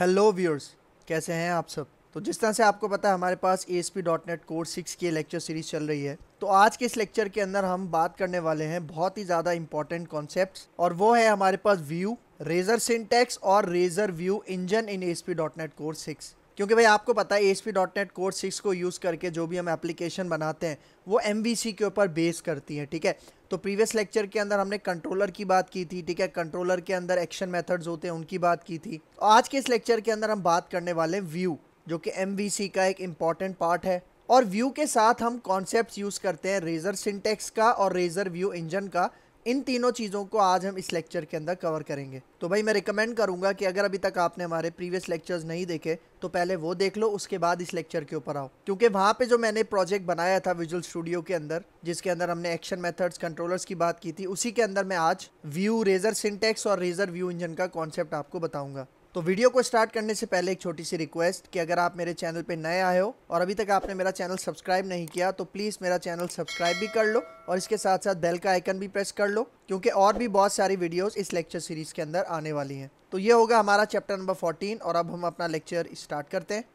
Hello viewers कैसे हैं आप सब तो जिस तरह से आपको पता है हमारे पास A S P dot net course six की लेक्चर सीरीज़ चल रही है तो आज के इस लेक्चर के अंदर हम बात करने वाले हैं बहुत ही ज़्यादा इंपॉर्टेंट कॉन्सेप्ट और वो है हमारे पास व्यू रेजर सिंटेक्स और razor view engine in A S P dot net course six क्योंकि भाई आपको पता है S P dot net course six को यूज़ करके जो भी हम एप्लीकेशन बनाते हैं वो एम के ऊपर बेस करती है ठीक है तो प्रीवियस लेक्चर के अंदर हमने कंट्रोलर की बात की थी ठीक है कंट्रोलर के अंदर एक्शन मेथड्स होते हैं उनकी बात की थी और आज के इस लेक्चर के अंदर हम बात करने वाले व्यू जो कि एम का एक इम्पॉर्टेंट पार्ट है और व्यू के साथ हम कॉन्सेप्ट यूज़ करते हैं रेजर सिंटेक्स का और रेजर व्यू इंजन का इन तीनों चीज़ों को आज हम इस लेक्चर के अंदर कवर करेंगे तो भाई मैं रिकमेंड करूंगा कि अगर अभी तक आपने हमारे प्रीवियस लेक्चर्स नहीं देखे तो पहले वो देख लो उसके बाद इस लेक्चर के ऊपर आओ क्योंकि वहाँ पे जो मैंने प्रोजेक्ट बनाया था विजुअल स्टूडियो के अंदर जिसके अंदर हमने एक्शन मेथड्स कंट्रोलर्स की बात की थी उसी के अंदर मैं आज व्यू रेजर सिंटेक्स और रेजर व्यू इंजन का कॉन्सेप्ट आपको बताऊंगा तो वीडियो को स्टार्ट करने से पहले एक छोटी सी रिक्वेस्ट कि अगर आप मेरे चैनल पे नए आए हो और अभी तक आपने मेरा चैनल सब्सक्राइब नहीं किया तो प्लीज़ मेरा चैनल सब्सक्राइब भी कर लो और इसके साथ साथ बेल का आइकन भी प्रेस कर लो क्योंकि और भी बहुत सारी वीडियोस इस लेक्चर सीरीज़ के अंदर आने वाली हैं तो ये होगा हमारा चैप्टर नंबर फोर्टीन और अब हम अपना लेक्चर स्टार्ट करते हैं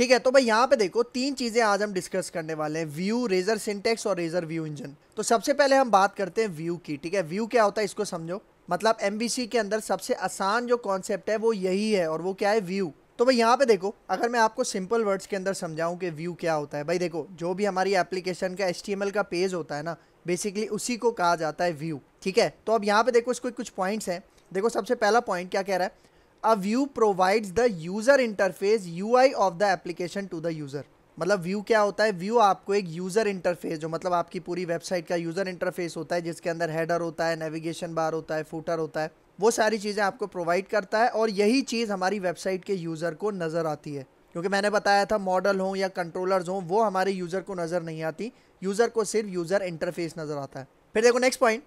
ठीक है तो भाई यहाँ पे देखो तीन चीज़ें आज हम डिस्कस करने वाले हैं व्यू रेजर सिंटेक्स और रेजर व्यू इंजन तो सबसे पहले हम बात करते हैं व्यू की ठीक है व्यू क्या होता है इसको समझो मतलब एम के अंदर सबसे आसान जो कॉन्सेप्ट है वो यही है और वो क्या है व्यू तो भाई यहाँ पे देखो अगर मैं आपको सिंपल वर्ड्स के अंदर समझाऊं कि व्यू क्या होता है भाई देखो जो भी हमारी एप्लीकेशन का एच का पेज होता है ना बेसिकली उसी को कहा जाता है व्यू ठीक है तो अब यहाँ पे देखो इसको कुछ पॉइंट्स हैं देखो सबसे पहला पॉइंट क्या कह रहा है a view provides the user interface U I of the application to the user मतलब व्यू क्या होता है व्यू आपको एक यूज़र इंटरफेस जो मतलब आपकी पूरी वेबसाइट का यूज़र इंटरफेस होता है जिसके अंदर हेडर होता है नेविगेशन बार होता है फूटर होता है वो सारी चीज़ें आपको प्रोवाइड करता है और यही चीज़ हमारी वेबसाइट के यूज़र को नज़र आती है क्योंकि मैंने बताया था मॉडल हों या कंट्रोलर्स हों वो हमारे यूज़र को नज़र नहीं आती यूज़र को सिर्फ यूज़र इंटरफेस नज़र आता है फिर देखो next point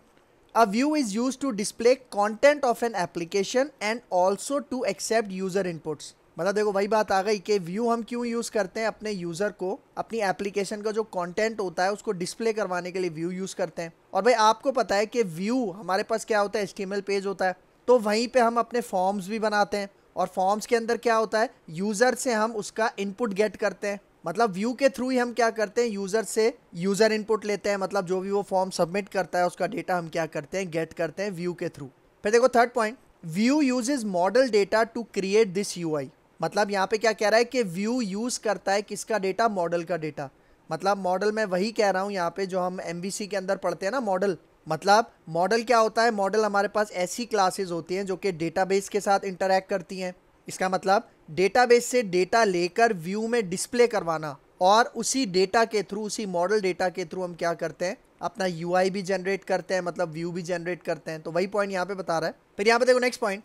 A view is used to display content of an application and also to accept user inputs. मतलब देखो वही बात आ गई कि व्यू हम क्यों यूज़ करते हैं अपने यूज़र को अपनी एप्लीकेशन का जो कंटेंट होता है उसको डिस्प्ले करवाने के लिए व्यू यूज़ करते हैं और भाई आपको पता है कि व्यू हमारे पास क्या होता है एचटीएमएल पेज होता है तो वहीं पे हम अपने फॉर्म्स भी बनाते हैं और फॉर्म्स के अंदर क्या होता है यूज़र से हम उसका इनपुट गेट करते हैं मतलब व्यू के थ्रू ही हम क्या करते हैं यूज़र से यूज़र इनपुट लेते हैं मतलब जो भी वो फॉर्म सबमिट करता है उसका डेटा हम क्या करते हैं गेट करते हैं व्यू के थ्रू फिर देखो third point view uses model data to create this U मतलब यहाँ पे क्या कह रहा है कि व्यू यूज़ करता है किसका डेटा मॉडल का डेटा मतलब मॉडल मैं वही कह रहा हूँ यहाँ पे जो हम एम के अंदर पढ़ते हैं ना मॉडल मतलब मॉडल क्या होता है मॉडल हमारे पास ऐसी क्लासेस होती हैं जो कि डेटाबेस के साथ इंटरेक्ट करती हैं इसका मतलब डेटाबेस से डेटा लेकर व्यू में डिस्प्ले करवाना और उसी डेटा के थ्रू उसी मॉडल डेटा के थ्रू हम क्या करते हैं अपना यू भी जनरेट करते हैं मतलब व्यू भी जनरेट करते हैं तो वही पॉइंट यहाँ पे बता रहा है फिर यहाँ पे देखो next point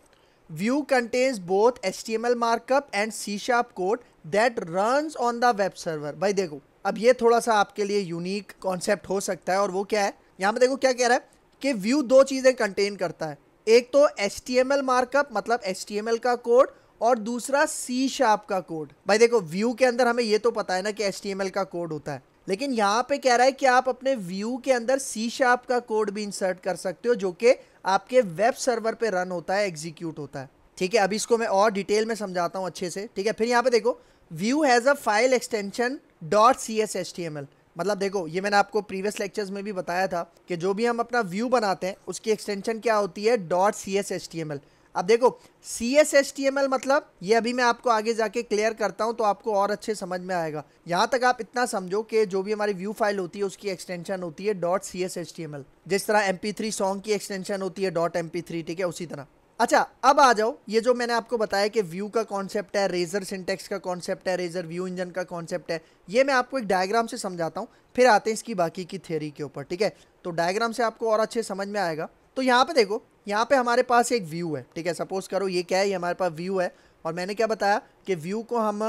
view contains both S T M L markup and C sharp code that run on the web server भाई देखो अब ये थोड़ा सा आपके लिए यूनिक कॉन्सेप्ट हो सकता है और वो क्या है यहाँ पे देखो क्या कह रहा है कि व्यू दो चीज़ें कंटेन करता है एक तो S T M L markup मतलब एस टी एम एल का कोड और दूसरा सी शार्प का कोड भाई देखो व्यू के अंदर हमें ये तो पता है ना कि एच का कोड होता है लेकिन यहाँ पे कह रहा है कि आप अपने व्यू के अंदर सी शार्प का कोड भी इंसर्ट कर सकते हो जो कि आपके वेब सर्वर पे रन होता है एग्जीक्यूट होता है ठीक है अभी इसको मैं और डिटेल में समझाता हूँ अच्छे से ठीक है फिर यहाँ पे देखो view has a file extension dot C S H T M L मतलब देखो ये मैंने आपको प्रीवियस लेक्चर्स में भी बताया था कि जो भी हम अपना व्यू बनाते हैं उसकी एक्सटेंशन क्या होती है dot C S H T M L अब देखो C S S T M L मतलब ये अभी मैं आपको आगे जाके क्लियर करता हूँ तो आपको और अच्छे समझ में आएगा यहाँ तक आप इतना समझो कि जो भी हमारी व्यू फाइल होती है उसकी एक्सटेंशन होती है dot C S S T M L जिस तरह एम पी थ्री सॉन्ग की एक्सटेंशन होती है डॉट एम पी थ्री ठीक है उसी तरह अच्छा अब आ जाओ ये जो मैंने आपको बताया कि व्यू का कॉन्सेप्ट है रेजर सिंटेक्स का कॉन्सेप्ट है रेजर व्यू इंजन का कॉन्सेप्ट है ये मैं आपको एक डायग्राम से समझाता हूँ फिर आते हैं इसकी बाकी की थ्योरी के ऊपर ठीक है तो डायग्राम से आपको और अच्छे समझ में आएगा तो यहाँ पे देखो यहाँ पे हमारे पास एक व्यू है ठीक है सपोज करो ये क्या है ये हमारे पास व्यू है और मैंने क्या बताया कि व्यू को हम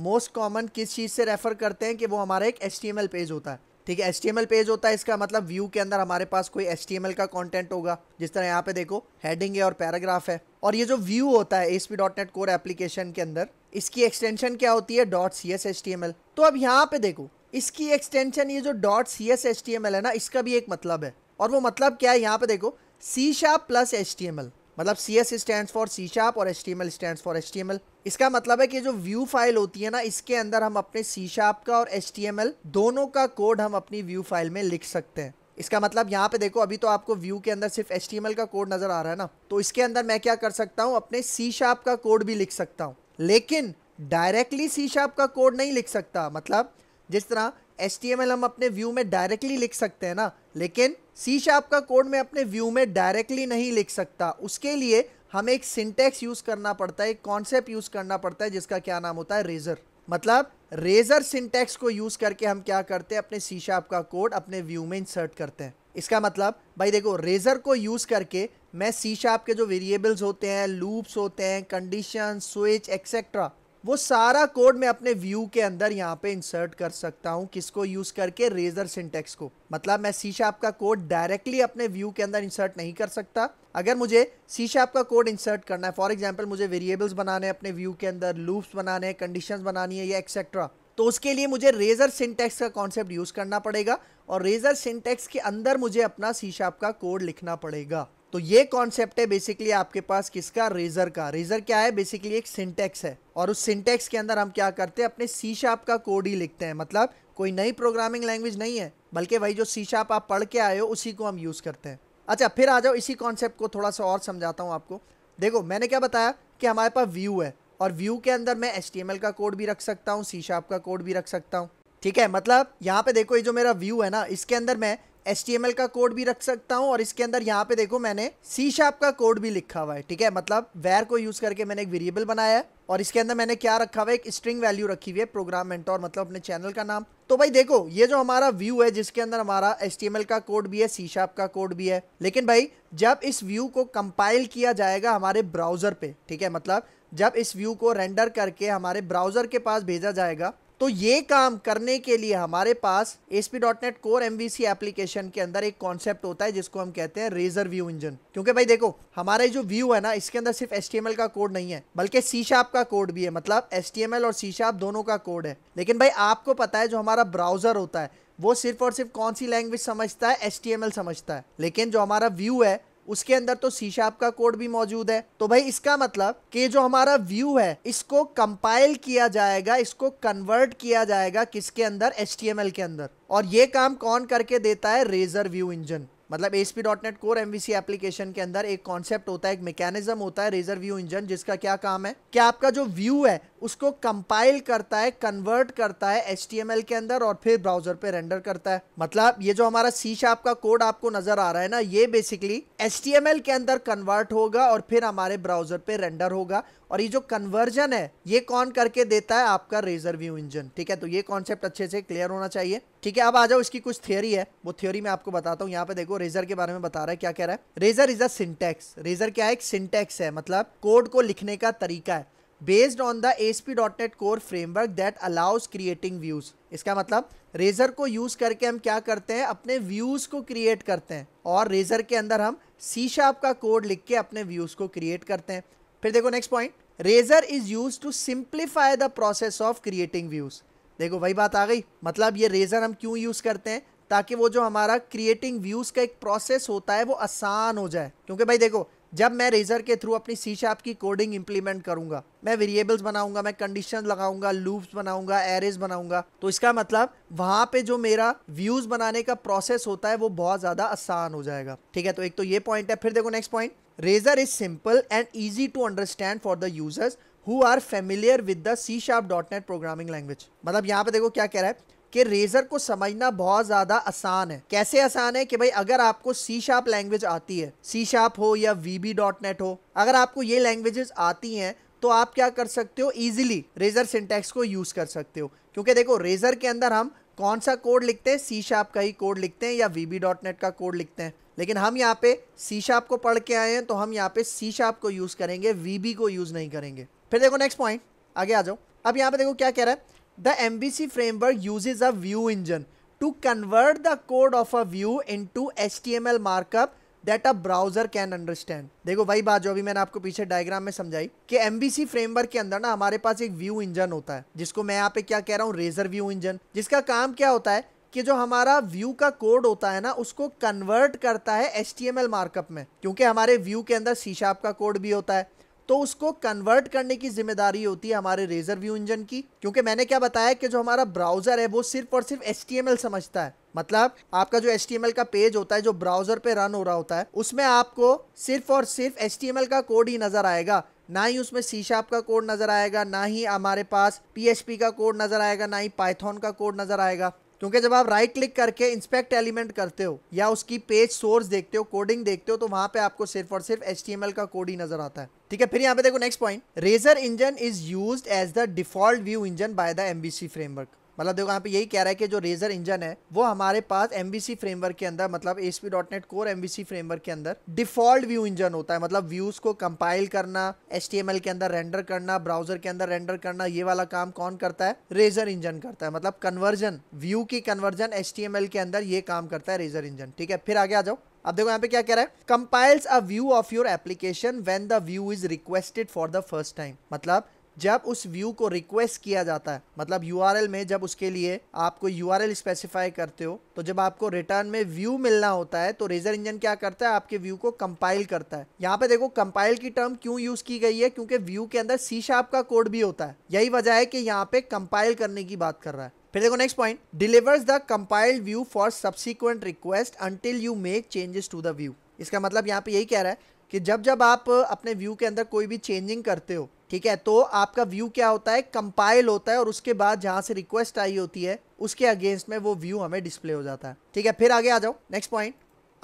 मोस्ट कॉमन किस चीज़ से रेफ़र करते हैं कि वो हमारा एक एच पेज होता है ठीक है एच पेज होता है इसका मतलब व्यू के अंदर हमारे पास कोई एच का कॉन्टेंट होगा जिस तरह यहाँ पे देखो हेडिंग है और पैराग्राफ है और ये जो व्यू होता है एस कोर एप्लीकेशन के अंदर इसकी एक्सटेंशन क्या होती है डॉट सी एस तो अब यहाँ पे देखो इसकी एक्सटेंशन ये जो डॉट सी एस है ना इसका भी एक मतलब है और वो मतलब क्या है यहाँ पे देखो सी शार्प प्लस एच मतलब C S stand for C sharp और H T M L stand for H T M L इसका मतलब है कि जो व्यू फाइल होती है ना इसके अंदर हम अपने सी शार्प का और एच टी एम एल दोनों का कोड हम अपनी व्यू फाइल में लिख सकते हैं इसका मतलब यहाँ पे देखो अभी तो आपको व्यू के अंदर सिर्फ एच टी एम एल का कोड नजर आ रहा है ना तो इसके अंदर मैं क्या कर सकता हूँ अपने सी शार्प का कोड भी लिख सकता हूँ लेकिन डायरेक्टली सी शार्प का कोड नहीं लिख सकता मतलब जिस तरह एच टी एम एल हम अपने व्यू में डायरेक्टली लिख सकते हैं ना लेकिन सी शार्प का कोड मैं अपने व्यू में डायरेक्टली नहीं लिख सकता उसके लिए हमें एक सिंटेक्स यूज़ करना पड़ता है एक कॉन्सेप्ट यूज़ करना पड़ता है जिसका क्या नाम होता है रेजर मतलब रेजर सिंटेक्स को यूज़ करके हम क्या करते हैं अपने सी शार्प का कोड अपने व्यू में इंसर्ट करते हैं इसका मतलब भाई देखो रेजर को यूज़ करके मैं सी शार्प के जो वेरिएबल्स होते हैं लूप्स होते हैं कंडीशन स्विच एक्सेट्रा वो सारा कोड मैं अपने व्यू के अंदर यहाँ पे इंसर्ट कर सकता हूँ किसको यूज़ करके रेजर सिंटेक्स को मतलब मैं सी शार्प का कोड डायरेक्टली अपने व्यू के अंदर इंसर्ट नहीं कर सकता अगर मुझे सी शार्प का कोड इंसर्ट करना है फॉर एग्जाम्पल मुझे वेरिएबल्स बनाने अपने व्यू के अंदर लूप्स बनाने हैं कंडीशन बनानी है या एक्सेट्रा तो उसके लिए मुझे रेजर सिंटेक्स का कॉन्सेप्ट यूज़ करना पड़ेगा और रेजर सिंटेक्स के अंदर मुझे अपना सी शार्प का कोड लिखना पड़ेगा तो ये कॉन्सेप्ट है बेसिकली आपके पास किसका रेजर का रेजर क्या है बेसिकली एक सिंटेक्स है और उस सिंटेक्स के अंदर हम क्या करते हैं अपने सी शार्प का कोड ही लिखते हैं मतलब कोई नई प्रोग्रामिंग लैंग्वेज नहीं है बल्कि वही जो सी शार्प आप पढ़ के आए हो उसी को हम यूज़ करते हैं अच्छा फिर आ जाओ इसी कॉन्सेप्ट को थोड़ा सा और समझाता हूँ आपको देखो मैंने क्या बताया कि हमारे पास व्यू है और व्यू के अंदर मैं एल का कोड भी रख सकता हूँ सी शार्प का कोड भी रख सकता हूँ ठीक है मतलब यहाँ पे देखो ये जो मेरा व्यू है ना इसके अंदर मैं एल का कोड भी रख सकता हूँ और इसके अंदर यहाँ पे देखो मैंने सी शार्प का कोड भी लिखा हुआ है ठीक है मतलब वेर को यूज़ करके मैंने एक वेरिएबल बनाया है और इसके अंदर मैंने क्या रखा हुआ है एक स्ट्रिंग वैल्यू रखी हुई है प्रोग्राम मेंटोर मतलब अपने चैनल का नाम तो भाई देखो ये जो हमारा व्यू है जिसके अंदर हमारा एल का कोड भी है सी शार्प का कोड भी है लेकिन भाई जब इस व्यू को कंपाइल किया जाएगा हमारे ब्राउज़र पे ठीक है मतलब जब इस व्यू को रेंडर करके हमारे ब्राउज़र के पास भेजा जाएगा तो ये काम करने के लिए हमारे पास S P dot net core M application के अंदर एक कॉन्सेप्ट होता है जिसको हम कहते हैं रेजर व्यू इंजन क्योंकि भाई देखो हमारे जो व्यू है ना इसके अंदर सिर्फ एस का कोड नहीं है बल्कि सी शाप का कोड भी है मतलब एस और सी शाप दोनों का कोड है लेकिन भाई आपको पता है जो हमारा ब्राउजर होता है वो सिर्फ और सिर्फ कौन सी लैंग्वेज समझता है एस समझता है लेकिन जो हमारा व्यू है उसके अंदर तो सी शार्प का कोड भी मौजूद है तो भाई इसका मतलब कि जो हमारा व्यू है इसको कंपाइल किया जाएगा इसको कन्वर्ट किया जाएगा किसके अंदर एच के अंदर और ये काम कौन करके देता है रेजर व्यू इंजन मतलब A P dot net core MVC application के अंदर एक कॉन्सेप्ट होता है एक मैकेनिज्म होता है रेजर व्यू इंजन जिसका क्या काम है कि आपका जो व्यू है उसको कंपाइल करता है कन्वर्ट करता है एच के अंदर और फिर ब्राउजर पे रेंडर करता है मतलब ये जो हमारा सी शाप का कोड आपको नजर आ रहा है ना ये बेसिकली एच के अंदर कन्वर्ट होगा और फिर हमारे ब्राउजर पे रेंडर होगा और ये जो कन्वर्जन है ये कौन करके देता है आपका रेजर व्यू इंजन ठीक है तो ये कॉन्सेप्ट अच्छे से क्लियर होना चाहिए ठीक है अब आ जाओ इसकी कुछ थियोरी है वो थियोरी मैं आपको बताता हूँ यहाँ पे देखो रेजर के बारे में बता रहा है क्या कह रहा है razor is a syntax razor क्या है एक सिंटेक्स है मतलब कोड को लिखने का तरीका है based on the S P dot net core framework that allows creating views इसका मतलब रेजर को यूज करके हम क्या करते हैं अपने व्यूज को क्रिएट करते हैं और रेजर के अंदर हम सी शार्प का कोड लिख के अपने व्यूज को क्रिएट करते हैं फिर देखो next point Razor is use to simplify the process of creating views देखो वही बात आ गई मतलब ये रेजर हम क्यों यूज करते हैं ताकि वो जो हमारा क्रिएटिंग व्यूज का एक प्रोसेस होता है वो आसान हो जाए क्योंकि भाई देखो जब मैं रेजर के थ्रू अपनी सी शार्प की कोडिंग इंप्लीमेंट करूंगा मैं वेरिएबल्स बनाऊंगा मैं कंडीशन लगाऊंगा लूप्स बनाऊंगा एरेज बनाऊंगा तो इसका मतलब वहां पे जो मेरा व्यूज बनाने का प्रोसेस होता है वो बहुत ज्यादा आसान हो जाएगा ठीक है तो एक तो ये पॉइंट है फिर देखो next point Razor is simple and easy to understand for the users who are familiar with the C sharp .NET programming language. मतलब यहाँ पे देखो क्या कह रहा है कि रेजर को समझना बहुत ज़्यादा आसान है कैसे आसान है कि भाई अगर आपको C# sharp language आती है C# sharp हो या वी बी डॉट हो अगर आपको ये languages आती हैं तो आप क्या कर सकते हो इजीली रेजर सिंटेक्स को यूज़ कर सकते हो क्योंकि देखो रेजर के अंदर हम कौन सा कोड लिखते हैं सी शार्प का ही कोड लिखते हैं या वी बी डॉट नेट का कोड लिखते हैं लेकिन हम यहाँ पे सी शार्प को पढ़ के आए हैं तो हम यहाँ पे सी शाप को यूज़ करेंगे वी बी को यूज़ नहीं करेंगे फिर देखो नेक्स्ट पॉइंट आगे आ जाओ अब यहाँ पे देखो क्या कह रहा है the M B C framework uses a view engine to convert the code of a view into H T M L markup that a browser can understand देखो वही बात जो अभी मैंने आपको पीछे डायग्राम में समझाई कि सी फ्रेमवर्क के अंदर ना हमारे पास एक व्यू इंजन होता है जिसको मैं यहाँ पे क्या कह रहा हूँ रेजर व्यू इंजन जिसका काम क्या होता है कि जो हमारा व्यू का कोड होता है ना उसको कन्वर्ट करता है एच मार्कअप में क्योंकि हमारे व्यू के अंदर शीशाप का कोड भी होता है तो उसको कन्वर्ट करने की जिम्मेदारी होती है हमारे रेजर व्यू इंजन की क्योंकि मैंने क्या बताया कि जो हमारा ब्राउज़र है वो सिर्फ और सिर्फ एस समझता है मतलब आपका जो एस का पेज होता है जो ब्राउज़र पे रन हो रहा होता है उसमें आपको सिर्फ और सिर्फ एस का कोड ही नज़र आएगा ना ही उसमें शीशाप का कोड नज़र आएगा ना ही हमारे पास पी का कोड नज़र आएगा ना ही पाइथॉन का कोड नज़र आएगा क्योंकि जब आप राइट क्लिक करके इंस्पेक्ट एलिमेंट करते हो या उसकी पेज सोर्स देखते हो कोडिंग देखते हो तो वहां पे आपको सिर्फ और सिर्फ एच का कोड ही नजर आता है ठीक है फिर यहाँ पे देखो next point Razor engine is use as the default view engine by the MBC framework मतलब देखो यहाँ पे यही कह रहा है कि जो रेजर इंजन है वो हमारे पास एम फ्रेमवर्क के अंदर मतलब SP dot net core M framework के अंदर डिफॉल्ट व्यू इंजन होता है मतलब व्यूज को कंपाइल करना एच के अंदर रेंडर करना ब्राउजर के अंदर रेंडर करना ये वाला काम कौन करता है रेजर इंजन करता है मतलब कन्वर्जन व्यू की कन्वर्जन एल के अंदर ये काम करता है रेजर इंजन ठीक है फिर आगे आ जाओ अब देखो यहाँ पे क्या कह रहा है compiles a view of your application when the view is requested for the first time मतलब जब उस व्यू को रिक्वेस्ट किया जाता है मतलब यू में जब उसके लिए आपको यू स्पेसिफाई करते हो तो जब आपको रिटर्न में व्यू मिलना होता है तो रेजर इंजन क्या करता है आपके व्यू को कंपाइल करता है यहाँ पे देखो कंपाइल की टर्म क्यों यूज की गई है क्योंकि व्यू के अंदर सी शाप का कोड भी होता है यही वजह है कि यहाँ पे कंपाइल करने की बात कर रहा है फिर देखो next point delivers the compiled view for subsequent request until you make changes to the view इसका मतलब यहाँ पे यही कह रहा है कि जब जब आप अपने व्यू के अंदर कोई भी चेंजिंग करते हो ठीक है तो आपका व्यू क्या होता है कंपाइल होता है और उसके बाद जहां से रिक्वेस्ट आई होती है उसके अगेंस्ट में वो व्यू हमें डिस्प्ले हो जाता है ठीक है फिर आगे आ जाओ नेक्स्ट पॉइंट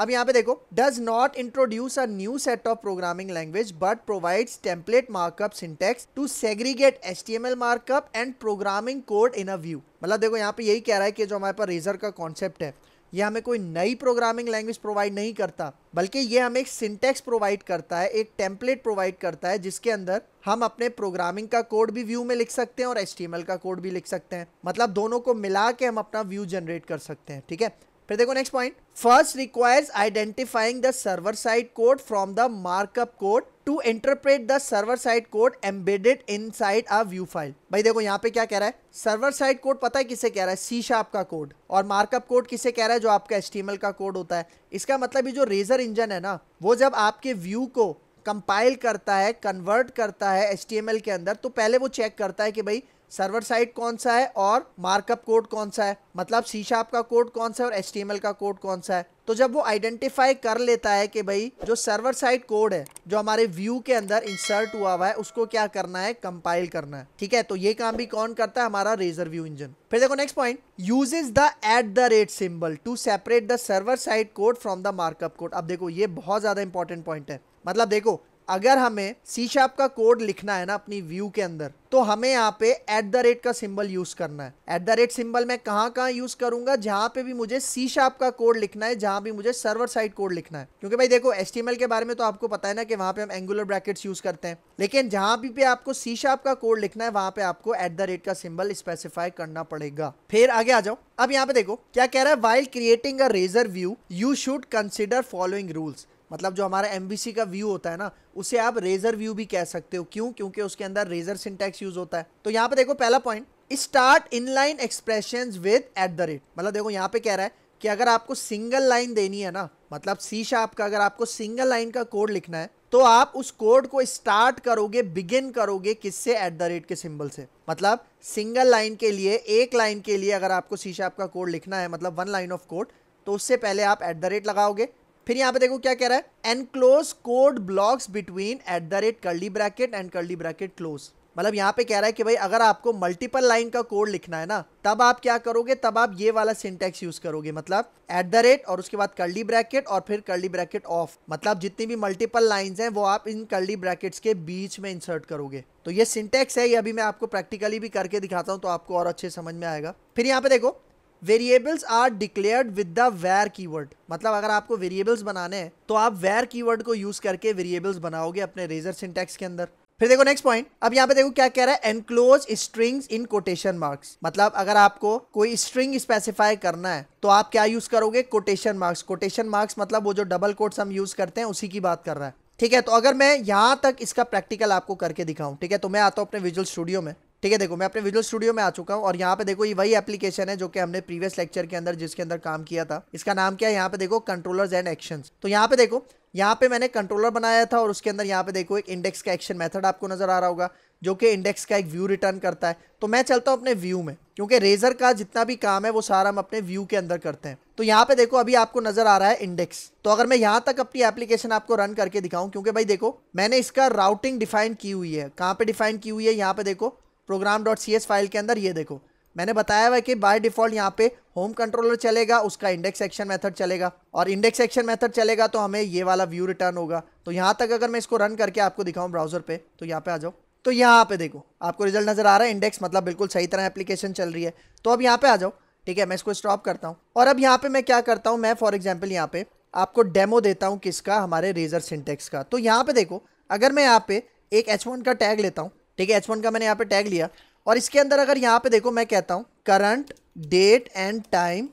अब यहाँ पे देखो does not introduce a new set of programming language but provides template markup syntax to segregate S T M L markup and programming code in a view मतलब देखो यहाँ पे यही कह रहा है कि जो हमारे पास रेजर का कॉन्सेप्ट है ये हमें कोई नई प्रोग्रामिंग लैंग्वेज प्रोवाइड नहीं करता बल्कि ये हमें एक सिंटेक्स प्रोवाइड करता है एक टेम्पलेट प्रोवाइड करता है जिसके अंदर हम अपने प्रोग्रामिंग का कोड भी व्यू में लिख सकते हैं और एस का कोड भी लिख सकते हैं मतलब दोनों को मिला के हम अपना व्यू जनरेट कर सकते हैं ठीक है फिर देखो next point first requires identifying the server side code from the markup code to interpret the server side code embedded inside a view file भाई देखो यहाँ पे क्या कह रहा है सर्वर साइड कोड पता है किसे कह रहा है सी शार्प का कोड और मार्कअप कोड किसे कह रहा है जो आपका एस का कोड होता है इसका मतलब ये जो रेजर इंजन है ना वो जब आपके व्यू को कंपाइल करता है कन्वर्ट करता है एस के अंदर तो पहले वो चेक करता है कि भाई सर्वर साइड कौन सा है और मार्कअप कोड कौन सा है मतलब सी का कोड कौन सा है और एच का कोड कौन सा है तो जब वो आइडेंटिफाई कर लेता है कि भाई जो सर्वर साइड कोड है जो हमारे व्यू के अंदर इंसर्ट हुआ हुआ है उसको क्या करना है कंपाइल करना है ठीक है तो ये काम भी कौन करता है हमारा रेजर व्यू इंजन फिर देखो next point uses the at the rate symbol to separate the server side code from the markup code अब देखो ये बहुत ज्यादा इंपॉर्टेंट पॉइंट है मतलब देखो अगर हमें सी शार्प का कोड लिखना है ना अपनी व्यू के अंदर तो हमें यहाँ पे एट द रेट का सिंबल यूज करना है एट द रेट सिंबल मैं कहाँ कहाँ यूज करूंगा जहां पे भी मुझे सी शार्प का कोड लिखना है जहां भी मुझे सर्वर साइड कोड लिखना है क्योंकि भाई देखो एस के बारे में तो आपको पता है ना कि वहां पे हम एंगुलर ब्रैकेट्स यूज करते हैं लेकिन जहां भी पे आपको सी शार्प का कोड लिखना है वहां पे आपको एट द रेट का सिंबल स्पेसिफाई करना पड़ेगा फिर आगे आ जाओ अब यहाँ पे देखो क्या कह रहा है while creating a Razor view you should consider following rules मतलब जो हमारा एम का व्यू होता है ना उसे आप रेजर व्यू भी कह सकते हो क्यों क्योंकि उसके अंदर रेजर सिंटेक्स यूज होता है तो यहाँ पे देखो पहला point start inline expression with at the rate मतलब देखो यहाँ पे कह रहा है कि अगर आपको सिंगल लाइन देनी है ना मतलब सी शार्प का अगर आपको सिंगल लाइन का कोड लिखना है तो आप उस कोड को स्टार्ट करोगे बिगिन करोगे किससे एट द रेट के सिंबल से मतलब सिंगल लाइन के लिए एक लाइन के लिए अगर आपको सी शार्प का कोड लिखना है मतलब वन लाइन ऑफ कोड तो उससे पहले आप एट द रेट लगाओगे फिर यहां पे देखो क्या कह रहा है enclose code blocks between at the rate curly bracket and curly bracket close मतलब यहाँ पे कह रहा है कि भाई अगर आपको मल्टीपल लाइन का कोड लिखना है ना तब आप क्या करोगे तब आप ये वाला सिंटेक्स यूज करोगे मतलब एट द रेट और उसके बाद कर्ली ब्रैकेट और फिर कर्ली ब्रैकेट ऑफ मतलब जितनी भी मल्टीपल लाइंस हैं वो आप इन कर्ली ब्रैकेट्स के बीच में इंसर्ट करोगे तो ये सिंटेक्स है ये अभी मैं आपको प्रैक्टिकली भी करके दिखाता हूँ तो आपको और अच्छे समझ में आएगा फिर यहाँ पे देखो variables are declared with the var keyword मतलब अगर आपको वेरिएबल्स बनाने हैं तो आप की कीवर्ड को यूज करके वेरिएबल्स बनाओगे अपने रेजर सिंटेक्स के अंदर फिर देखो नेक्स्ट पॉइंट अब यहाँ पे देखो क्या कह रहा है enclose strings in quotation marks मतलब अगर आपको कोई स्ट्रिंग स्पेसिफाई करना है तो आप क्या यूज करोगे कोटेशन मार्क्स कोटेशन मार्क्स मतलब वो जो डबल कोट्स हम यूज करते हैं उसी की बात कर रहा है ठीक है तो अगर मैं यहाँ तक इसका प्रैक्टिकल आपको करके दिखाऊं ठीक है तो मैं आता हूँ अपने विजुअल स्टूडियो में ठीक है देखो मैं अपने विजुअल स्टूडियो में आ चुका हूँ और यहाँ पे देखो ये वही एप्लीकेशन है जो कि हमने प्रीवियस लेक्चर के अंदर जिसके अंदर काम किया था इसका नाम क्या है यहाँ पे देखो कंट्रोलर्स एंड एक्शंस तो यहाँ पे देखो यहाँ पे मैंने कंट्रोलर बनाया था और उसके अंदर यहाँ पे देखो एक इंडेक्स का एक्शन मेथड आपको नजर आ रहा होगा जो कि इंडेक्स का एक व्यू रिटर्न करता है तो मैं चलता हूँ अपने व्यू में क्योंकि रेजर का जितना भी काम है वो सारा हम अपने व्यू के अंदर करते हैं तो यहाँ पे देखो अभी आपको नजर आ रहा है इंडेक्स तो अगर मैं यहाँ तक अपनी एप्लीकेशन आपको रन करके दिखाऊं क्योंकि भाई देखो मैंने इसका राउटिंग डिफाइन की हुई है कहाँ पे डिफाइन की हुई है यहाँ पे देखो program dot C S file के अंदर ये देखो मैंने बताया हुआ कि बाय डिफ़ॉल्ट यहाँ पे होम कंट्रोलर चलेगा उसका इंडेक्स एक्शन मेथड चलेगा और इंडेक्स एक्शन मेथड चलेगा तो हमें ये वाला व्यू रिटर्न होगा तो यहाँ तक अगर मैं इसको रन करके आपको दिखाऊँ ब्राउजर पे तो यहाँ पे आ जाओ तो यहाँ पे देखो आपको रिजल्ट नज़र आ रहा है इंडेक्स मतलब बिल्कुल सही तरह एप्लीकेशन चल रही है तो अब यहाँ पे आ जाओ ठीक है मैं इसको स्टॉप करता हूँ और अब यहाँ पे मैं क्या करता हूँ मैं फॉर एग्जाम्पल यहाँ पे आपको डेमो देता हूँ किसका हमारे रेजर सिंटेक्स का तो यहाँ पे देखो अगर मैं यहाँ पे एक एच का टैग लेता हूँ ठीक है एच वन का मैंने यहाँ पे टैग लिया और इसके अंदर अगर यहाँ पे देखो मैं कहता हूँ current date and time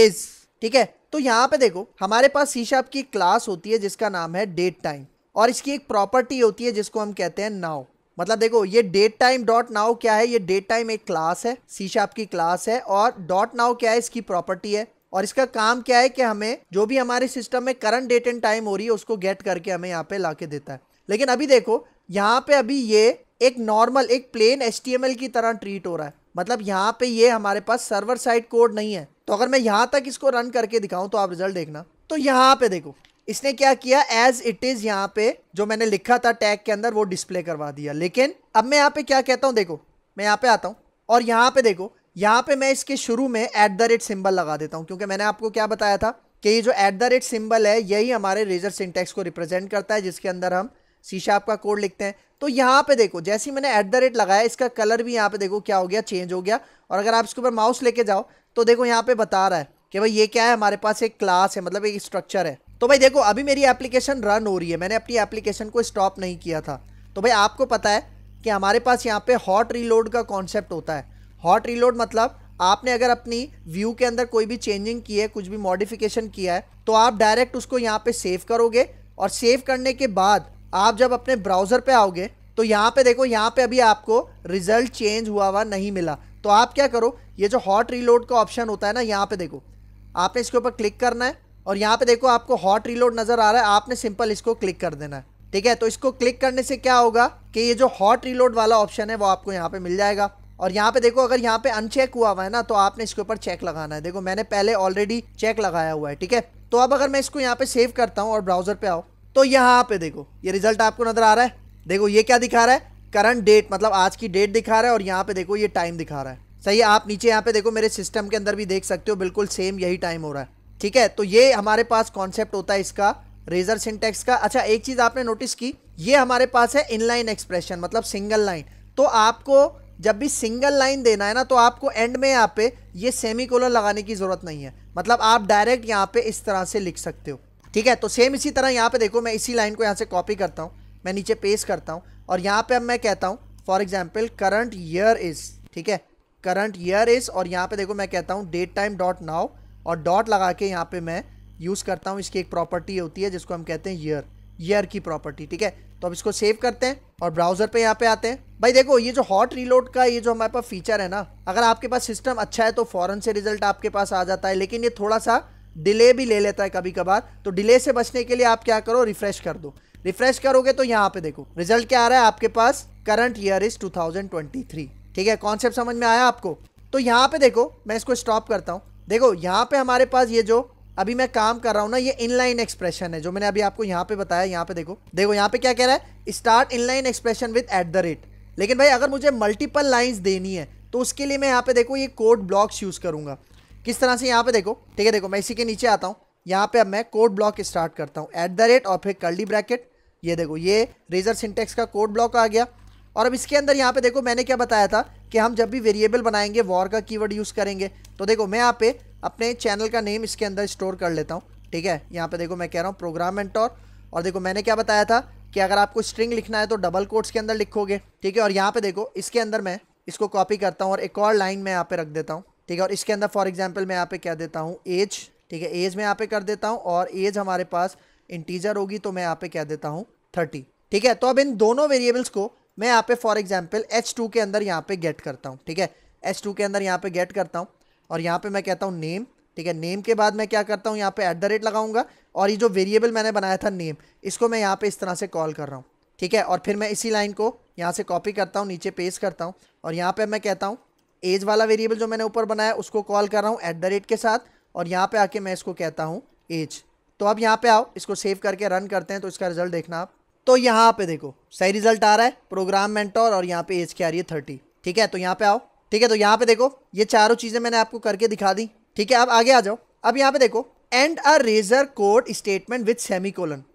is ठीक है तो यहाँ पे देखो हमारे पास सीशाप की क्लास होती है जिसका नाम है डेट टाइम और इसकी एक प्रॉपर्टी होती है जिसको हम कहते हैं नाव मतलब देखो ये डेट टाइम डॉट नाव क्या है ये डेट टाइम एक क्लास है सीशाप की क्लास है और डॉट नाव क्या है इसकी प्रॉपर्टी है और इसका काम क्या है कि हमें जो भी हमारे सिस्टम में करंट डेट एंड टाइम हो रही है उसको गेट करके हमें यहाँ पे ला देता है लेकिन अभी देखो यहाँ पे अभी ये एक नॉर्मल एक प्लेन एच की तरह ट्रीट हो रहा है मतलब यहाँ पे ये हमारे पास सर्वर साइड कोड नहीं है तो अगर मैं यहाँ तक इसको रन करके दिखाऊं तो आप रिजल्ट देखना तो यहाँ पे देखो इसने क्या किया एज इट इज यहाँ पे जो मैंने लिखा था टैग के अंदर वो डिस्प्ले करवा दिया लेकिन अब मैं यहाँ पे क्या कहता हूँ देखो मैं यहाँ पे आता हूँ और यहाँ पे देखो यहाँ पे मैं इसके शुरू में एट द रेट सिम्बल लगा देता हूँ क्योंकि मैंने आपको क्या बताया था कि ये जो एट द रेट सिम्बल है यही हमारे रेजर सिंटेक्स को रिप्रेजेंट करता है जिसके अंदर हम शीशा आपका कोड लिखते हैं तो यहाँ पे देखो जैसे ही मैंने एट द रेट लगाया इसका कलर भी यहाँ पे देखो क्या हो गया चेंज हो गया और अगर आप इसके ऊपर माउस लेके जाओ तो देखो यहाँ पे बता रहा है कि भाई ये क्या है हमारे पास एक क्लास है मतलब एक स्ट्रक्चर है तो भाई देखो अभी मेरी एप्लीकेशन रन हो रही है मैंने अपनी एप्लीकेशन को स्टॉप नहीं किया था तो भाई आपको पता है कि हमारे पास यहाँ पे हॉट रीलोड का कॉन्सेप्ट होता है हॉट रीलोड मतलब आपने अगर अपनी व्यू के अंदर कोई भी चेंजिंग की है कुछ भी मॉडिफिकेशन किया है तो आप डायरेक्ट उसको यहाँ पे सेव करोगे और सेव करने के बाद आप जब अपने ब्राउज़र पे आओगे तो यहाँ पे देखो यहाँ पे अभी आपको रिजल्ट चेंज हुआ हुआ नहीं मिला तो आप क्या करो ये जो हॉट रीलोड का ऑप्शन होता है ना यहाँ पे देखो आपने इसके ऊपर क्लिक करना है और यहाँ पे देखो आपको हॉट रीलोड नज़र आ रहा है आपने सिंपल इसको क्लिक कर देना है ठीक है तो इसको क्लिक करने से क्या होगा कि ये जो हॉट रीलोड वाला ऑप्शन है वो आपको यहाँ पे मिल जाएगा और यहाँ पे देखो अगर यहाँ पे अनचेक हुआ हुआ है ना तो आपने इसके ऊपर चेक लगाना है देखो मैंने पहले ऑलरेडी चेक लगाया हुआ है ठीक है तो अब अगर मैं इसको यहाँ पे सेव करता हूँ और ब्राउजर पे आओ तो यहाँ पे देखो ये रिजल्ट आपको नज़र आ रहा है देखो ये क्या दिखा रहा है करंट डेट मतलब आज की डेट दिखा रहा है और यहाँ पे देखो ये टाइम दिखा रहा है सही है आप नीचे यहाँ पे देखो मेरे सिस्टम के अंदर भी देख सकते हो बिल्कुल सेम यही टाइम हो रहा है ठीक है तो ये हमारे पास कॉन्सेप्ट होता है इसका रेजर सिंटेक्स का अच्छा एक चीज़ आपने नोटिस की ये हमारे पास है इनलाइन एक्सप्रेशन मतलब सिंगल लाइन तो आपको जब भी सिंगल लाइन देना है ना तो आपको एंड में यहाँ पे ये सेमी कोलर लगाने की ज़रूरत नहीं है मतलब आप डायरेक्ट यहाँ पे इस तरह से लिख सकते हो ठीक है तो सेम इसी तरह यहाँ पे देखो मैं इसी लाइन को यहाँ से कॉपी करता हूँ मैं नीचे पेस्ट करता हूँ और यहाँ पे अब मैं कहता हूँ for example current year is ठीक है करंट ईयर इज़ और यहाँ पे देखो मैं कहता हूँ डेट टाइम डॉट नाव और डॉट लगा के यहाँ पे मैं यूज़ करता हूँ इसकी एक प्रॉपर्टी होती है जिसको हम कहते हैं ईयर ईयर की प्रॉपर्टी ठीक है तो अब इसको सेव करते हैं और ब्राउज़र पे यहाँ पे आते हैं भाई देखो ये जो हॉट रीलोड का ये जो हमारे पास फीचर है ना अगर आपके पास सिस्टम अच्छा है तो फ़ौरन से रिजल्ट आपके पास आ जाता है लेकिन ये थोड़ा सा डिले भी ले लेता है कभी कभार तो डिले से बचने के लिए आप क्या करो रिफ्रेश कर दो रिफ्रेश करोगे तो यहाँ पे देखो रिजल्ट क्या आ रहा है आपके पास करंट ईयर इज 2023 ठीक है कॉन्सेप्ट समझ में आया आपको तो यहाँ पे देखो मैं इसको स्टॉप करता हूँ देखो यहाँ पे हमारे पास ये जो अभी मैं काम कर रहा हूँ ना ये इनलाइन एक्सप्रेशन है जो मैंने अभी आपको यहाँ पे बताया यहाँ पे देखो देखो यहाँ पे क्या कह रहा है start inline expression with at the rate लेकिन भाई अगर मुझे मल्टीपल लाइन्स देनी है तो उसके लिए मैं यहाँ पे देखो ये कोड ब्लॉक्स यूज़ करूंगा किस तरह से यहाँ पे देखो ठीक है देखो मैं इसी के नीचे आता हूँ यहाँ पे अब मैं कोड ब्लॉक स्टार्ट करता हूँ एट द रेट और फिर कर्ली ब्रैकेट ये देखो ये रेजर सिंटेक्स का कोड ब्लॉक आ गया और अब इसके अंदर यहाँ पे देखो मैंने क्या बताया था कि हम जब भी वेरिएबल बनाएंगे वॉर का कीवर्ड यूज़ करेंगे तो देखो मैं यहाँ पे अपने चैनल का नेम इसके अंदर स्टोर कर लेता हूँ ठीक है यहाँ पे देखो मैं कह रहा हूँ प्रोग्राम एंटोर और देखो मैंने क्या बताया था कि अगर आपको स्ट्रिंग लिखना है तो डबल कोड्स के अंदर लिखोगे ठीक है और यहाँ पर देखो इसके अंदर मैं इसको कॉपी करता हूँ और एक और लाइन मैं यहाँ पे रख देता हूँ ठीक है और इसके अंदर फॉर एग्जाम्पल मैं यहाँ पे क्या देता हूँ एज ठीक है एज मैं यहाँ पे कर देता हूँ और एज हमारे पास इंटीजर होगी तो मैं यहाँ पे क्या देता हूँ थर्टी ठीक है तो अब इन दोनों वेरिएबल्स को मैं यहाँ पे फॉर एग्जाम्पल एच टू के अंदर यहाँ पे गेट करता हूँ ठीक है एच टू के अंदर यहाँ पे गेट करता हूँ और यहाँ पे मैं कहता हूँ नेम ठीक है नेम के बाद मैं क्या करता हूँ यहाँ पे एट द रेट लगाऊंगा और ये जो वेरिएबल मैंने बनाया था नेम इसको मैं यहाँ पे इस तरह से कॉल कर रहा हूँ ठीक है और फिर मैं इसी लाइन को यहाँ से कॉपी करता हूँ नीचे पेस्ट करता हूँ और यहाँ पे मैं कहता हूँ एज वाला वेरिएबल जो मैंने ऊपर बनाया उसको कॉल कर रहा हूँ एट द रेट के साथ और यहाँ पे आके मैं इसको कहता हूँ एज तो अब यहाँ पे आओ इसको सेव करके रन करते हैं तो इसका रिजल्ट देखना आप तो यहाँ पे देखो सही रिजल्ट आ रहा है प्रोग्राम मेंटोर और यहाँ पे एज क्या आ रही है थर्टी ठीक है तो यहाँ पे आओ ठीक है तो यहाँ पे देखो ये चारों चीज़ें मैंने आपको करके दिखा दी ठीक है अब आगे आ जाओ अब यहाँ पे देखो end a Razor code statement with semi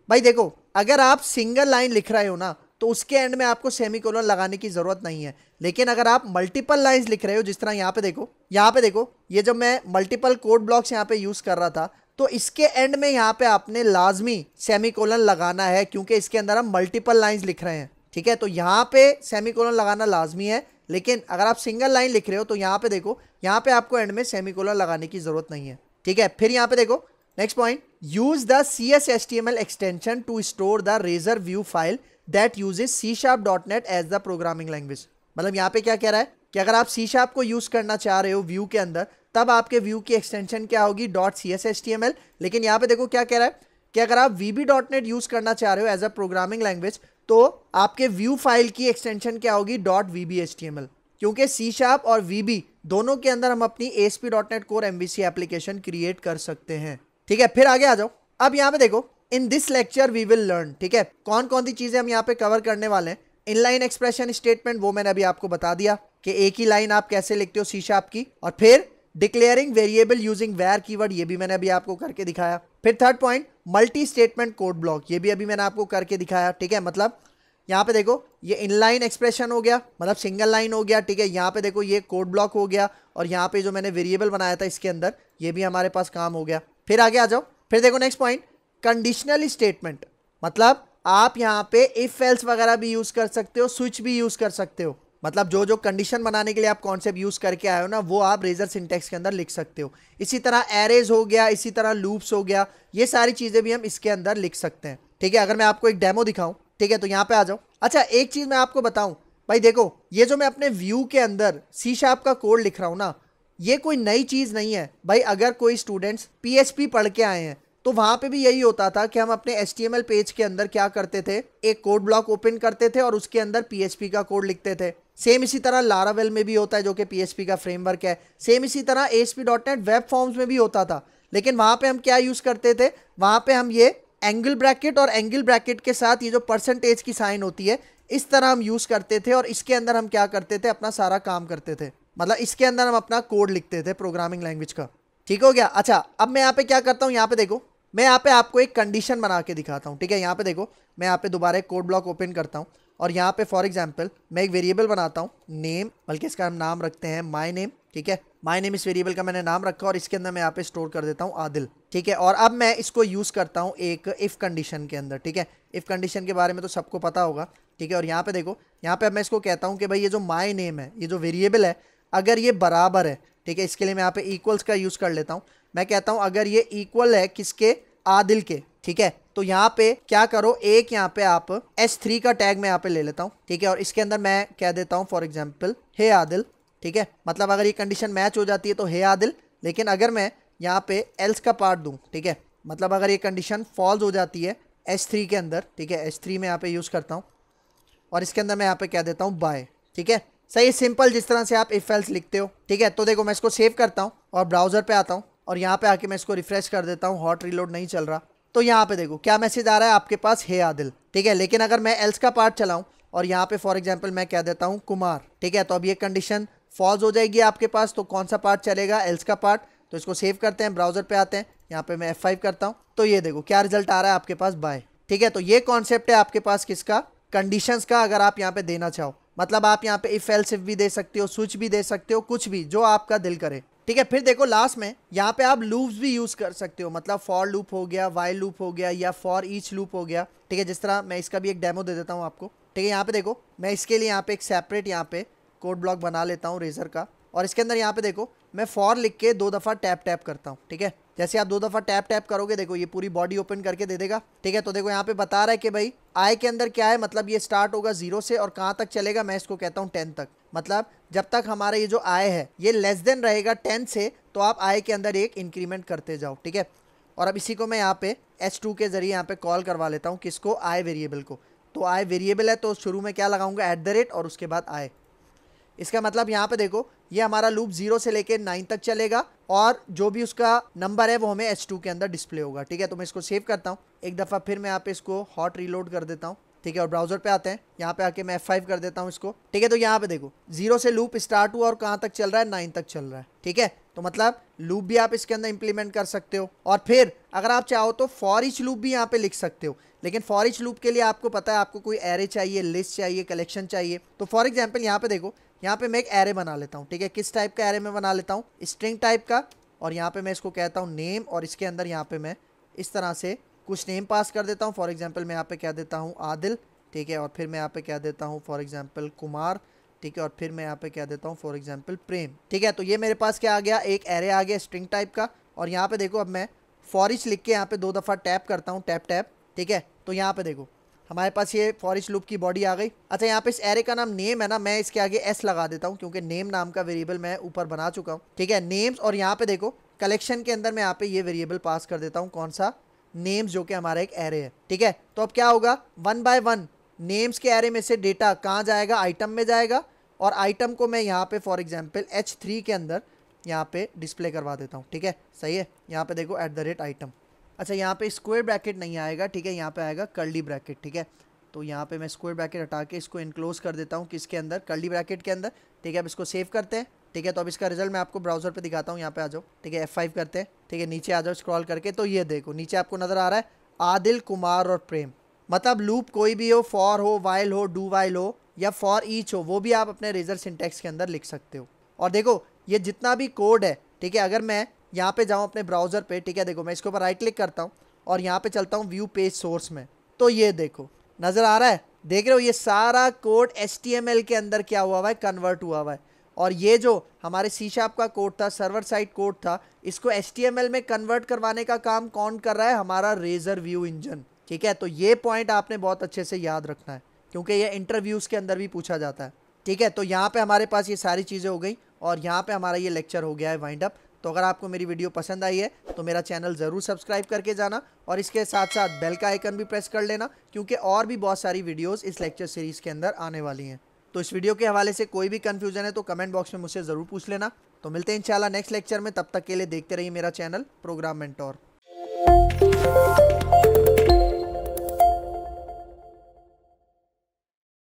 भाई देखो अगर आप सिंगल लाइन लिख रहे हो ना तो उसके एंड में आपको सेमी कोलन लगाने की ज़रूरत नहीं है लेकिन अगर आप मल्टीपल लाइंस लिख रहे हो जिस तरह यहाँ पे देखो यहाँ पे देखो ये जब मैं मल्टीपल कोड ब्लॉक्स यहाँ पे यूज़ कर रहा था तो इसके एंड में यहाँ पे आपने लाजमी सेमी कोलन लगाना है क्योंकि इसके अंदर हम मल्टीपल लाइन्स लिख रहे हैं ठीक है तो यहाँ पे सेमी कोलन लगाना लाजमी है लेकिन अगर आप सिंगल लाइन लिख रहे हो तो यहाँ पे देखो यहाँ पे आपको एंड में सेमी कोलन लगाने की ज़रूरत नहीं है ठीक है फिर यहाँ पे देखो next point use the C S S T M L extension to store the Razor view file that uses C sharp dot net as the programming language मतलब यहाँ पे क्या कह रहा है कि अगर आप सी शार्प को यूज़ करना चाह रहे हो व्यू के अंदर तब आपके व्यू की एक्सटेंशन क्या होगी dot C S S T M L लेकिन यहाँ पे देखो क्या कह रहा है कि अगर आप V B dot net use करना चाह रहे हो एज अ प्रोग्रामिंग लैंग्वेज तो आपके व्यू फाइल की एक्सटेंशन क्या होगी dot V B S T M L क्योंकि सी शार्प और वी बी दोनों के अंदर हम अपनी S P dot net core M B C application create कर सकते हैं ठीक है फिर आगे आ जाओ अब यहाँ पे देखो in this lecture we will learn ठीक है कौन कौन सी चीज़ें हम यहाँ पे कवर करने वाले हैं इनलाइन एक्सप्रेशन स्टेटमेंट वो मैंने अभी आपको बता दिया कि एक ही लाइन आप कैसे लिखते हो शीशा आपकी और फिर declaring variable using var keyword ये भी मैंने अभी आपको करके दिखाया फिर third point multi statement code block ये भी अभी मैंने आपको करके दिखाया ठीक है मतलब यहाँ पे देखो ये इनलाइन एक्सप्रेशन हो गया मतलब सिंगल लाइन हो गया ठीक है यहाँ पे देखो ये कोड ब्लॉक हो गया और यहाँ पे जो मैंने वेरिएबल बनाया था इसके अंदर ये भी हमारे पास काम हो गया फिर आगे आ जाओ फिर देखो नेक्स्ट पॉइंट कंडीशनल स्टेटमेंट मतलब आप यहाँ पे इफ़ एल्स वगैरह भी यूज़ कर सकते हो स्विच भी यूज़ कर सकते हो मतलब जो जो कंडीशन बनाने के लिए आप कॉन्सेप्ट यूज़ करके आए हो ना वो आप रेजर सिंटेक्स के अंदर लिख सकते हो इसी तरह एरेज हो गया इसी तरह लूप्स हो गया ये सारी चीज़ें भी हम इसके अंदर लिख सकते हैं ठीक है अगर मैं आपको एक डेमो दिखाऊं ठीक है तो यहाँ पे आ जाओ अच्छा एक चीज़ मैं आपको बताऊं भाई देखो ये जो मैं अपने व्यू के अंदर सी शार्प का कोड लिख रहा हूँ ना ये कोई नई चीज़ नहीं है भाई अगर कोई स्टूडेंट्स पी पढ़ के आए हैं तो वहां पे भी यही होता था कि हम अपने एस पेज के अंदर क्या करते थे एक कोड ब्लॉक ओपन करते थे और उसके अंदर पी का कोड लिखते थे सेम इसी तरह लारावेल में भी होता है जो कि पी का फ्रेमवर्क है सेम इसी तरह एस वेब फॉर्म्स में भी होता था लेकिन वहां पे हम क्या यूज़ करते थे वहां पे हम ये एंगल ब्रैकेट और एंगल ब्रैकेट के साथ ये जो परसेंटेज की साइन होती है इस तरह हम यूज़ करते थे और इसके अंदर हम क्या करते थे अपना सारा काम करते थे मतलब इसके अंदर हम अपना कोड लिखते थे प्रोग्रामिंग लैंग्वेज का ठीक हो गया अच्छा अब मैं यहाँ पे क्या करता हूँ यहाँ पे देखो मैं यहाँ पे आपको एक कंडीशन बना के दिखाता हूँ ठीक है यहाँ पे देखो मैं यहाँ पे दोबारा एक कोड ब्लॉक ओपन करता हूँ और यहाँ पे फॉर एग्जांपल मैं एक वेरिएबल बनाता हूँ नेम बल्कि इसका हम नाम रखते हैं माय नेम ठीक है माय नेम इस वेरिएबल का मैंने नाम रखा और इसके अंदर मैं यहाँ पे स्टोर कर देता हूँ आदिल ठीक है और अब मैं इसको यूज़ करता हूँ एक इफ़ कंडीशन के अंदर ठीक है इफ़ कंडीशन के बारे में तो सबको पता होगा ठीक है और यहाँ पर देखो यहाँ पर अब मैं इसको कहता हूँ कि भाई ये जो माई नेम है ये जो वेरिएबल है अगर ये बराबर है ठीक है इसके लिए मैं यहाँ पे इक्वल्स का यूज़ कर लेता हूँ मैं कहता हूँ अगर ये इक्वल है किसके आदिल के ठीक है तो यहाँ पे क्या करो एक यहाँ पे आप थ्री का टैग मैं यहाँ पे ले लेता हूँ ठीक है और इसके अंदर मैं कह देता हूँ फॉर एग्जाम्पल हे आदिल ठीक है मतलब अगर ये कंडीशन मैच हो जाती है तो हे आदिल लेकिन अगर मैं यहाँ पे एल्स का पार्ट दूँ ठीक है मतलब अगर ये कंडीशन फॉल्स हो जाती है थ्री के अंदर ठीक है थ्री में यहाँ पे यूज़ करता हूँ और इसके अंदर मैं यहाँ पे कह देता हूँ बाय ठीक है सही सिंपल जिस तरह से आप इफ़ एल्स लिखते हो ठीक है तो देखो मैं इसको सेव करता हूँ और ब्राउज़र पे आता हूँ और यहाँ पे आके मैं इसको रिफ्रेश कर देता हूँ हॉट रिलोड नहीं चल रहा तो यहाँ पे देखो क्या मैसेज आ रहा है आपके पास हे आदिल ठीक है लेकिन अगर मैं एल्स का पार्ट चलाऊँ और यहाँ पे फॉर एग्जाम्पल मैं क्या देता हूँ कुमार ठीक है तो अब ये कंडीशन फॉल्स हो जाएगी आपके पास तो कौन सा पार्ट चलेगा एल्स का पार्ट तो इसको सेव करते हैं ब्राउजर पे आते हैं यहाँ पे मैं एफ करता हूँ तो ये देखो क्या रिजल्ट आ रहा है आपके पास बाय ठीक है तो ये कॉन्सेप्ट है आपके पास किसका कंडीशंस का अगर आप यहाँ पे देना चाहो मतलब आप यहाँ पे इफ एल्स भी दे सकते हो स्विच भी दे सकते हो कुछ भी जो आपका दिल करे ठीक है फिर देखो लास्ट में यहाँ पे आप लूप्स भी यूज़ कर सकते हो मतलब फॉर लूप हो गया वाई लूप हो गया या फॉर ईच लूप हो गया ठीक है जिस तरह मैं इसका भी एक डेमो दे देता हूँ आपको ठीक है यहाँ पे देखो मैं इसके लिए यहाँ पे एक सेपरेट यहाँ पे कोड ब्लॉक बना लेता हूँ रेजर का और इसके अंदर यहाँ पे देखो मैं फॉर लिख के दो दफ़ा टैप टैप करता हूँ ठीक है जैसे आप दो दफ़ा टैप टैप करोगे देखो ये पूरी बॉडी ओपन करके दे देगा ठीक है तो देखो यहाँ पे बता रहा है कि भाई आई के अंदर क्या है मतलब ये स्टार्ट होगा जीरो से और कहाँ तक चलेगा मैं इसको कहता हूँ टेन तक मतलब जब तक हमारा ये जो आय है ये लेस देन रहेगा टेन से तो आप आय के अंदर एक इंक्रीमेंट करते जाओ ठीक है और अब इसी को मैं यहाँ पे एस टू के ज़रिए यहाँ पे कॉल करवा लेता हूँ किसको आय वेरिएबल को तो आय वेरिएबल है तो शुरू में क्या लगाऊंगा एट द रेट और उसके बाद आय इसका मतलब यहाँ पे देखो ये हमारा लूप जीरो से लेके नाइन तक चलेगा और जो भी उसका नंबर है वो हमें एच टू के अंदर डिस्प्ले होगा ठीक है तो मैं इसको सेव करता हूँ एक दफ़ा फिर मैं यहाँ पे इसको हॉट रीलोड कर देता हूँ ठीक है और ब्राउजर पे आते हैं यहाँ पे आके मैं एफ फाइव कर देता हूँ इसको ठीक है तो यहाँ पे देखो जीरो से लूप स्टार्ट हुआ और कहाँ तक चल रहा है नाइन तक चल रहा है ठीक है तो मतलब लूप भी आप इसके अंदर इंप्लीमेंट कर सकते हो और फिर अगर आप चाहो तो फॉर लूप भी यहाँ पे लिख सकते हो लेकिन फॉर लूप के लिए आपको पता है आपको कोई एरे चाहिए लिस्ट चाहिए कलेक्शन चाहिए तो फॉर एग्जाम्पल यहाँ पे देखो यहाँ पे मैं एक एरे बना लेता हूँ ठीक है किस टाइप का एरे में बना लेता हूँ स्ट्रिंग टाइप का और यहाँ पे मैं इसको कहता हूँ नेम और इसके अंदर यहाँ पे मैं इस तरह से कुछ नेम पास कर देता हूँ फॉर एग्जाम्पल मैं यहाँ पे कह देता हूँ आदिल ठीक है और फिर मैं यहाँ पे कह देता हूँ फॉर एग्जाम्पल कुमार ठीक है और फिर मैं यहाँ पे कह देता हूँ फॉर एग्जाम्पल प्रेम ठीक है तो ये मेरे पास क्या आ गया एक एरे आ गया स्ट्रिंग टाइप का और यहाँ पे देखो अब मैं फॉरिश लिख के यहाँ पे दो दफ़ा टैप करता हूँ टैप टैप ठीक है तो यहाँ पे देखो हमारे पास ये फॉरिच लूप की बॉडी आ गई अच्छा यहाँ पे इस एरे का नाम नेम है ना मैं इसके आगे एस लगा देता हूँ क्योंकि नेम नाम का वेरिएबल मैं ऊपर बना चुका हूँ ठीक है नेम्स और यहाँ पे देखो कलेक्शन के अंदर मैं यहाँ पे ये वेरिएबल पास कर देता हूँ कौन सा नेम्स जो कि हमारा एक एरे है ठीक है तो अब क्या होगा वन बाय वन नेम्स के एरे में से डेटा कहाँ जाएगा आइटम में जाएगा और आइटम को मैं यहाँ पे फॉर एग्जाम्पल एच थ्री के अंदर यहाँ पे डिस्प्ले करवा देता हूँ ठीक है सही है यहाँ पे देखो एट द रेट आइटम अच्छा यहाँ पे स्क्वायर ब्रैकेट नहीं आएगा ठीक है यहाँ पे आएगा कर्ली ब्रैकेट ठीक है तो यहाँ पे मैं स्क्वायर ब्रैकेट हटा के इसको इनक्लोज कर देता हूँ किसके अंदर कर्ली ब्रैकेट के अंदर ठीक है अब इसको सेव करते हैं ठीक है तो अब इसका रिजल्ट मैं आपको ब्राउजर पर दिखाता हूँ यहाँ पे आ जाओ ठीक है फाइव करते हैं ठीक है नीचे आ जाओ स्क्रॉल करके तो ये देखो नीचे आपको नज़र आ रहा है आदिल कुमार और प्रेम मतलब लूप कोई भी हो फॉर हो वाइल हो डू वाइल हो या फॉर ईच हो वो भी आप अपने रिजल्ट सिंटेक्स के अंदर लिख सकते हो और देखो ये जितना भी कोड है ठीक है अगर मैं यहाँ पे जाऊँ अपने ब्राउज़र पे ठीक है देखो मैं इसके ऊपर राइट क्लिक करता हूँ और यहाँ पे चलता हूँ व्यू पेज सोर्स में तो ये देखो नज़र आ रहा है देख रहे हो ये सारा कोड एस के अंदर क्या हुआ हुआ है कन्वर्ट हुआ हुआ है और ये जो हमारे शीशाप का कोड था सर्वर साइड कोड था इसको एस में कन्वर्ट करवाने का काम कौन कर रहा है हमारा रेजर व्यू इंजन ठीक है तो ये पॉइंट आपने बहुत अच्छे से याद रखना है क्योंकि ये इंटरव्यूज़ के अंदर भी पूछा जाता है ठीक है तो यहाँ पे हमारे पास ये सारी चीज़ें हो गई और यहाँ पे हमारा ये लेक्चर हो गया है वाइंड अप तो अगर आपको मेरी वीडियो पसंद आई है तो मेरा चैनल ज़रूर सब्सक्राइब करके जाना और इसके साथ साथ बेल का आइकन भी प्रेस कर लेना क्योंकि और भी बहुत सारी वीडियोज़ इस लेक्चर सीरीज़ के अंदर आने वाली हैं तो इस वीडियो के हवाले से कोई भी कन्फ्यूजन है तो कमेंट बॉक्स में मुझसे ज़रूर पूछ लेना तो मिलते हैं इंशाल्लाह नेक्स्ट लेक्चर में तब तक के लिए देखते रहिए मेरा चैनल प्रोग्राम मेंटोर